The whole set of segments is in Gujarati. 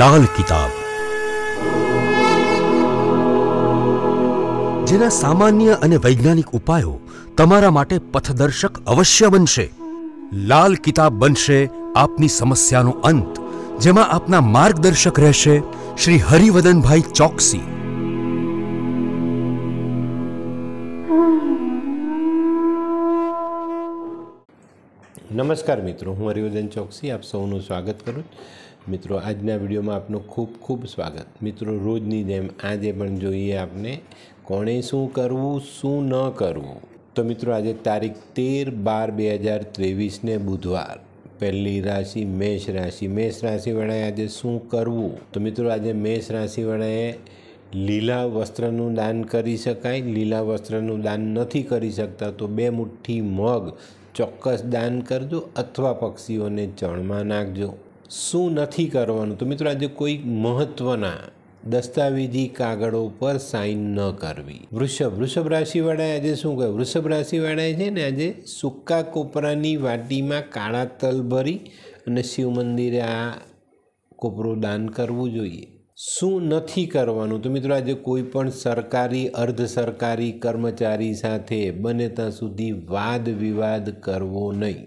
લાલ કિતાબ જેના સામાન્ય અને વૈજ્ઞાનિક ઉપાયો તમારા માટે પથદર્શક અવશ્ય બનશે લાલ કિતાબ બનશે આપની સમસ્યાનો અંત જેમાં આપના માર્ગદર્શક રહેશે શ્રી હરિવદનભાઈ ચોકસી નમસ્કાર મિત્રો હું હરિવદન ચોકસી આપ સૌનું સ્વાગત કરું મિત્રો આજના વિડીયોમાં આપનું ખૂબ ખૂબ સ્વાગત મિત્રો રોજની જેમ આજે પણ જોઈએ આપને કોણે શું કરવું શું ન કરવું તો મિત્રો આજે તારીખ તેર બાર બે હજાર ત્રેવીસને બુધવાર પહેલી રાશિ મેષ રાશિ મેષ રાશિવાળાએ આજે શું કરવું તો મિત્રો આજે મેષ રાશિવાળાએ લીલા વસ્ત્રનું દાન કરી શકાય લીલા વસ્ત્રનું દાન નથી કરી શકતા તો બે મુઠ્ઠી મગ ચોક્કસ દાન કરજો અથવા પક્ષીઓને ચણમાં નાખજો શું નથી કરવાનું તો મિત્રો આજે કોઈ મહત્ત્વના દસ્તાવેજી કાગળો પર સાઇન ન કરવી વૃષભ વૃષભ રાશિવાળાએ આજે શું કહ્યું વૃષભ રાશિવાળાએ છે ને આજે સૂકા કોપરાની વાટીમાં કાળા તલ ભરી અને શિવ મંદિરે આ કોપરો દાન કરવું જોઈએ શું નથી કરવાનું તો મિત્રો આજે કોઈ પણ સરકારી અર્ધ સરકારી કર્મચારી સાથે બને ત્યાં સુધી વાદ વિવાદ કરવો નહીં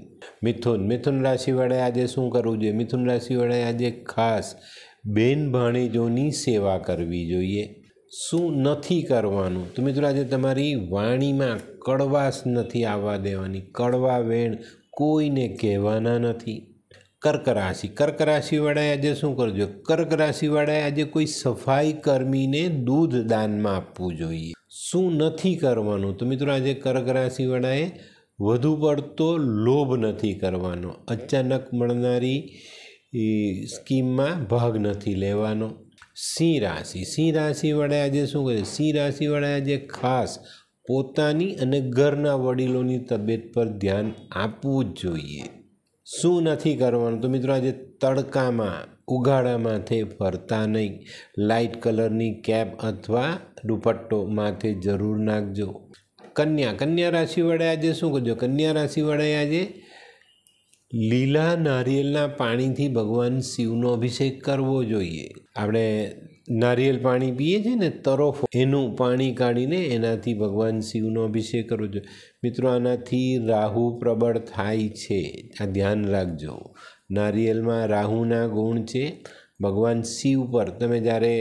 મિથુન મિથુન રાશિવાળાએ આજે શું કરવું જોઈએ મિથુન રાશિવાળાએ આજે ખાસ બેન ભાણેજોની સેવા કરવી જોઈએ શું નથી કરવાનું તો મિત્રો આજે તમારી વાણીમાં કડવાશ નથી આવવા દેવાની કડવા વેણ કોઈને કહેવાના નથી કર્ક રાશિ કર્ક રાશિવાળાએ આજે શું કરજો કર્ક રાશિવાળાએ આજે કોઈ સફાઈ કર્મીને દૂધ દાનમાં આપવું જોઈએ શું નથી કરવાનું તો મિત્રો આજે કર્ક રાશિવાળાએ વધુ પડતો લોભ નથી કરવાનો અચાનક મળનારી સ્કીમમાં ભાગ નથી લેવાનો સિંહ રાશિ સિંહ રાશિવાળાએ આજે શું કરે સિંહ રાશિવાળાએ આજે ખાસ પોતાની અને ઘરના વડીલોની તબિયત પર ધ્યાન આપવું જ જોઈએ શું નથી કરવાનું તો મિત્રો આજે તડકામાં ઉઘાડામાં તે ફરતા નહીં લાઇટ કલરની કેપ અથવા દુપટ્ટો માથે જરૂર નાખજો કન્યા કન્યા રાશિવાળાએ આજે શું કરજો કન્યા રાશિવાળાએ આજે લીલા નારિયેળના પાણીથી ભગવાન શિવનો અભિષેક કરવો જોઈએ આપણે નારિયેલ પાણી પીએ છીએ ને તરોફો એનું પાણી કાઢીને એનાથી ભગવાન શિવનો અભિષેક કરવો જોઈએ મિત્રો આનાથી રાહુ પ્રબળ થાય છે આ ધ્યાન રાખજો નારિયેલમાં રાહુના ગુણ છે ભગવાન શિવ પર તમે જ્યારે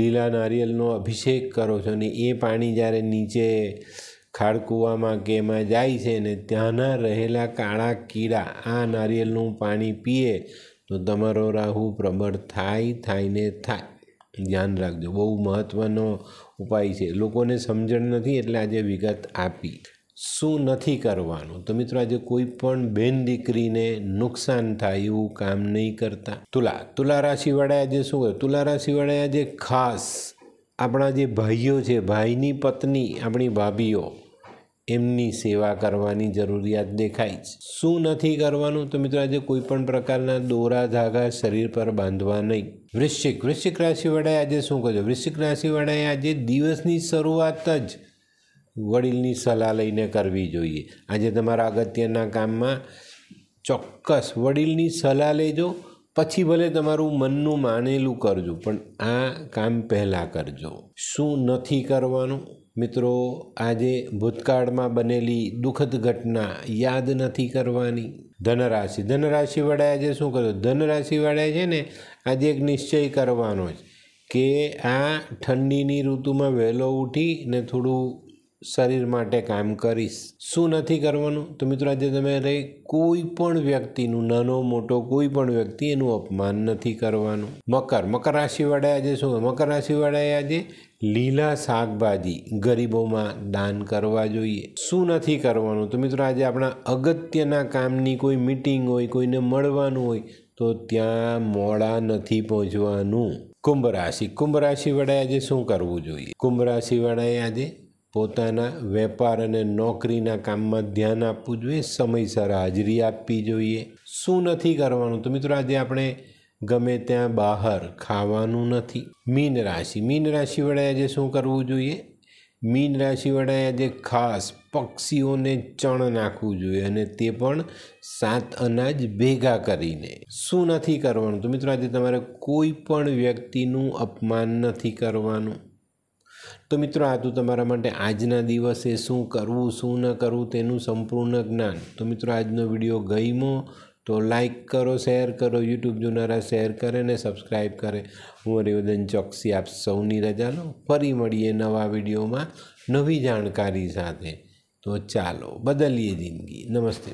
લીલા નારિયેલનો અભિષેક કરો છો ને એ પાણી જ્યારે નીચે ખાડકુવામાં કે એમાં જાય છે ને ત્યાંના રહેલા કાળા કીડા આ નારિયેલનું પાણી પીએ તો તમારો રાહુ પ્રબળ થાય થાય ને થાય ધ્યાન રાખજો બહુ મહત્ત્વનો ઉપાય છે લોકોને સમજણ નથી એટલે આજે વિગત આપી શું નથી કરવાનું તો મિત્રો આજે કોઈ પણ બેન દીકરીને નુકસાન થાય એવું કામ નહીં કરતા તુલા તુલા રાશિવાળા આજે શું હોય તુલા રાશિવાળા આજે ખાસ આપણા જે ભાઈઓ છે ભાઈની પત્ની આપણી ભાભીઓ એમની સેવા કરવાની જરૂરિયાત દેખાય છે શું નથી કરવાનું તો મિત્રો આજે કોઈ પણ પ્રકારના દોરા ધાગા શરીર પર બાંધવા નહીં વૃશ્ચિક વૃશ્ચિક રાશિવાળાએ આજે શું કરજો વૃશ્ચિક રાશિવાળાએ આજે દિવસની શરૂઆત જ વડીલની સલાહ લઈને કરવી જોઈએ આજે તમારા અગત્યના કામમાં ચોક્કસ વડીલની સલાહ લેજો પછી ભલે તમારું મનનું માનેલું કરજો પણ આ કામ પહેલાં કરજો શું નથી કરવાનું મિત્રો આજે ભૂતકાળમાં બનેલી દુઃખદ ઘટના યાદ નથી કરવાની ધનરાશિ ધનરાશિવાળાએ આજે શું કર્યું ધનરાશિવાળાએ છે ને આજે એક નિશ્ચય કરવાનો છે કે આ ઠંડીની ઋતુમાં વહેલો ઉઠી ને થોડું શરીર માટે કામ કરીશ શું નથી કરવાનું તો મિત્રો આજે તમે રહી કોઈ પણ વ્યક્તિનું નાનો મોટો કોઈ પણ વ્યક્તિ એનું અપમાન નથી કરવાનું મકર મકર રાશિવાળાએ આજે શું મકર રાશિવાળાએ આજે લીલા શાકભાજી ગરીબોમાં દાન કરવા જોઈએ શું નથી કરવાનું તો મિત્રો આજે આપણા અગત્યના કામની કોઈ મિટિંગ હોય કોઈને મળવાનું હોય તો ત્યાં મોડા નથી પહોંચવાનું કુંભ રાશિ કુંભ રાશિવાળાએ આજે શું કરવું જોઈએ કુંભ રાશિવાળાએ આજે પોતાના વેપાર અને નોકરીના કામમાં ધ્યાન આપવું જોઈએ સમયસર હાજરી આપવી જોઈએ શું નથી કરવાનું તો મિત્રો આજે આપણે ગમે ત્યાં બહાર ખાવાનું નથી મીન રાશિ મીન રાશિ વડાએ આજે શું કરવું જોઈએ મીન રાશિ વડાએ આજે ખાસ પક્ષીઓને ચણ નાખવું જોઈએ અને તે પણ સાત અનાજ ભેગા કરીને શું નથી કરવાનું તો મિત્રો આજે તમારે કોઈ પણ વ્યક્તિનું અપમાન નથી કરવાનું તો મિત્રો આ હતું તમારા માટે આજના દિવસે શું કરવું શું ન કરવું તેનું સંપૂર્ણ જ્ઞાન તો મિત્રો આજનો વિડીયો ગઈમો તો લાઇક કરો શેર કરો યુટ્યુબ જોનારા શેર કરે ને સબસ્ક્રાઈબ કરે હું હરિવદન ચોકસી આપ સૌની રજા લો ફરી મળીએ નવા વિડીયોમાં નવી જાણકારી સાથે તો ચાલો બદલીએ જિંદગી નમસ્તે